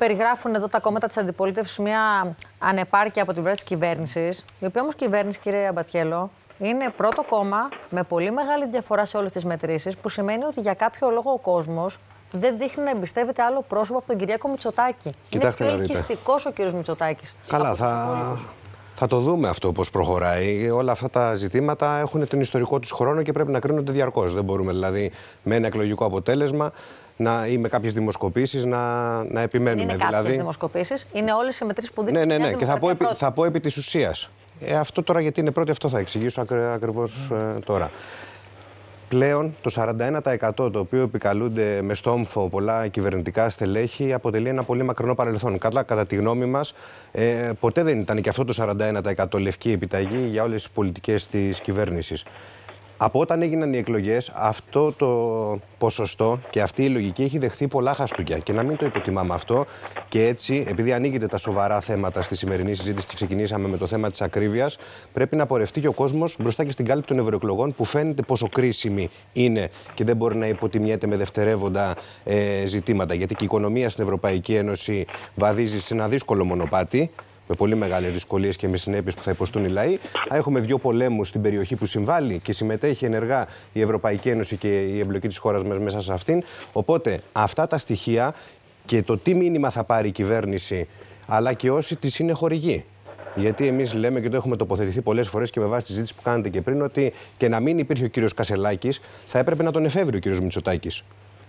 περιγράφουν εδώ τα κόμματα της αντιπολίτευσης μια ανεπάρκεια από την πλευράς της κυβέρνησης, η οποία όμως κυβέρνηση, κύριε Αμπατιέλο, είναι πρώτο κόμμα με πολύ μεγάλη διαφορά σε όλες τις μετρήσεις, που σημαίνει ότι για κάποιο λόγο ο κόσμος δεν δείχνει να εμπιστεύεται άλλο πρόσωπο από τον Κυριάκο Μητσοτάκη. είναι πιο ελκυστικός ο κύριος Μητσοτάκης. Καλά, θα. Θα το δούμε αυτό πώς προχωράει. Όλα αυτά τα ζητήματα έχουν τον ιστορικό τους χρόνο και πρέπει να κρίνονται διαρκώς. Δεν μπορούμε δηλαδή με ένα εκλογικό αποτέλεσμα να, ή με κάποιες δημοσκοπήσεις να, να επιμένουμε. Δεν είναι δηλαδή... κάποιε δημοσκοπήσεις, είναι όλες οι που δείχνουν. Ναι, ναι, ναι. Και θα πω, επί, θα πω επί της ουσίας. Ε, αυτό τώρα γιατί είναι πρώτη, αυτό θα εξηγήσω ακριβώ ε, τώρα. Πλέον το 41% το οποίο επικαλούνται με στόμφο πολλά κυβερνητικά στελέχη αποτελεί ένα πολύ μακρινό παρελθόν. Κατά, κατά τη γνώμη μας, ε, ποτέ δεν ήταν και αυτό το 41% λευκή επιταγή για όλες τις πολιτικές της κυβέρνησης. Από όταν έγιναν οι εκλογές, αυτό το ποσοστό και αυτή η λογική έχει δεχθεί πολλά χαστούκια. Και να μην το υποτιμάμε αυτό. Και έτσι, επειδή ανοίγεται τα σοβαρά θέματα στη σημερινή συζήτηση και ξεκινήσαμε με το θέμα της ακρίβειας, πρέπει να πορευτεί και ο κόσμος μπροστά και στην κάλυψη των ευρωεκλογών που φαίνεται πόσο κρίσιμη είναι και δεν μπορεί να υποτιμιέται με δευτερεύοντα ε, ζητήματα. Γιατί και η οικονομία στην Ευρωπαϊκή Ένωση βαδίζει σε ένα δύσκολο μονοπάτι με πολύ μεγάλες δυσκολίες και με συνέπειες που θα υποστούν οι λαοί. Έχουμε δύο πολέμους στην περιοχή που συμβάλλει και συμμετέχει ενεργά η Ευρωπαϊκή Ένωση και η εμπλοκή της χώρας μας μέσα σε αυτήν. Οπότε αυτά τα στοιχεία και το τι μήνυμα θα πάρει η κυβέρνηση, αλλά και όσοι τη είναι χορηγοί. Γιατί εμείς λέμε και το έχουμε τοποθετηθεί πολλές φορές και με βάση τη συζήτηση που κάνετε και πριν, ότι και να μην υπήρχε ο κύριος Κασελάκης, θα έπρεπε να τον εφεύρει ο κύριος Μητσοτάκης.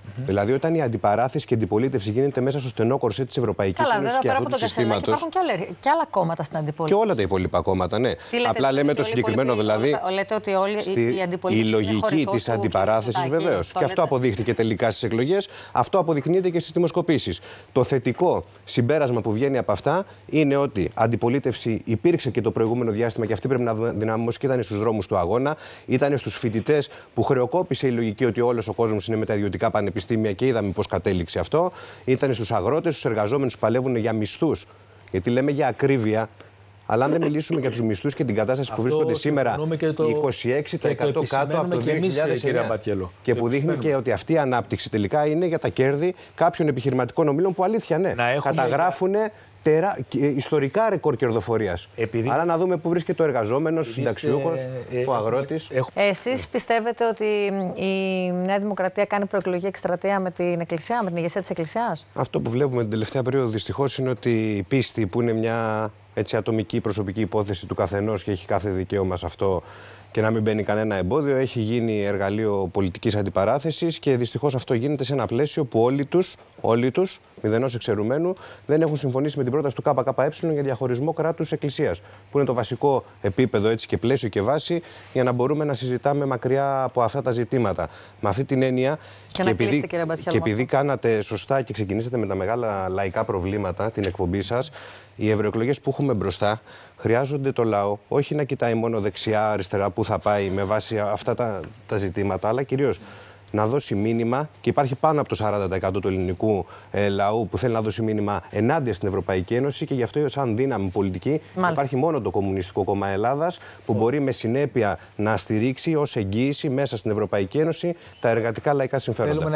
Mm-hmm. Δηλαδή, όταν η αντιπαράθεση και η αντιπολίτευση γίνεται μέσα στο στενό κορσέ της Ευρωπαϊκής Ένωση και αυτού του συστήματος. Υπάρχουν και, άλλα, και άλλα κόμματα στην αντιπολίτευση. Και όλα τα υπόλοιπα κόμματα, ναι. λέτε, Απλά λέμε το συγκεκριμένο, δηλαδή. Λέτε ότι όλη η αντιπολίτευση. Η λογική τη αντιπαράθεση, βεβαίως. Και αυτό αποδείχθηκε τελικά στις εκλογές. Αυτό αποδεικνύεται και στις δημοσκοπήσεις. Το θετικό συμπέρασμα που βγαίνει από αυτά είναι ότι αντιπολίτευση υπήρξε και το προηγούμενο διάστημα και αυτή πρέπει να δυναμώσει και ήταν στους δρόμους του αγώνα, ήταν στους φοιτητές που χρεοκόπησε η λογική ότι όλος ο κόσμος είναι με τα ιδιωτικά πανεπιστήμια πανεπιστήμια και είδαμε πώς κατέληξε αυτό. Ήταν στους αγρότες, στους εργαζόμενους που παλεύουν για μισθούς. Γιατί λέμε για ακρίβεια, αλλά αν δεν μιλήσουμε για τους μισθούς και την κατάσταση Αυτό που βρίσκονται σήμερα, και το... 26% το κάτω από το 2009. Και, ε, και που δείχνει και ότι αυτή η ανάπτυξη τελικά είναι για τα κέρδη κάποιων επιχειρηματικών ομίλων που αλήθεια ναι, να έχουμε... καταγράφουν τερα... ιστορικά ρεκόρ κερδοφορίας. Επειδή... Αλλά να δούμε πού βρίσκεται ο εργαζόμενος, ε, ε, ο συνταξιούχο, ο αγρότη. Εσείς πιστεύετε ότι η Νέα Δημοκρατία κάνει προεκλογική εκστρατεία με την Εκκλησία, με την ηγεσία της Εκκλησίας. Αυτό που βλέπουμε την τελευταία περίοδο δυστυχώς είναι ότι η πίστη που είναι μια έτσι, ατομική προσωπική υπόθεση του καθενός και έχει κάθε δικαίωμα σε αυτό και να μην μπαίνει κανένα εμπόδιο. Έχει γίνει εργαλείο πολιτικής αντιπαράθεσης και δυστυχώς αυτό γίνεται σε ένα πλαίσιο που όλοι τους, όλοι τους, μηδενός εξαιρουμένου, δεν έχουν συμφωνήσει με την πρόταση του ΚΚΕ για διαχωρισμό κράτου-εκκλησία, που είναι το βασικό επίπεδο έτσι και πλαίσιο και βάση για να μπορούμε να συζητάμε μακριά από αυτά τα ζητήματα. Με αυτή την έννοια. Και, και, επειδή, και επειδή κάνατε σωστά και ξεκινήσατε με τα μεγάλα λαϊκά προβλήματα την εκπομπή σας, οι ευρωεκλογές που έχουμε μπροστά χρειάζονται το λαό όχι να κοιτάει μόνο δεξιά-αριστερά θα πάει με βάση αυτά τα, τα ζητήματα, αλλά κυρίως να δώσει μήνυμα και υπάρχει πάνω από το 40% του ελληνικού ε, λαού που θέλει να δώσει μήνυμα ενάντια στην Ευρωπαϊκή Ένωση και γι' αυτό σαν δύναμη πολιτική υπάρχει μόνο το Κομμουνιστικό Κόμμα Ελλάδας που μπορεί με συνέπεια να στηρίξει ως εγγύηση μέσα στην Ευρωπαϊκή Ένωση τα εργατικά λαϊκά συμφέροντα.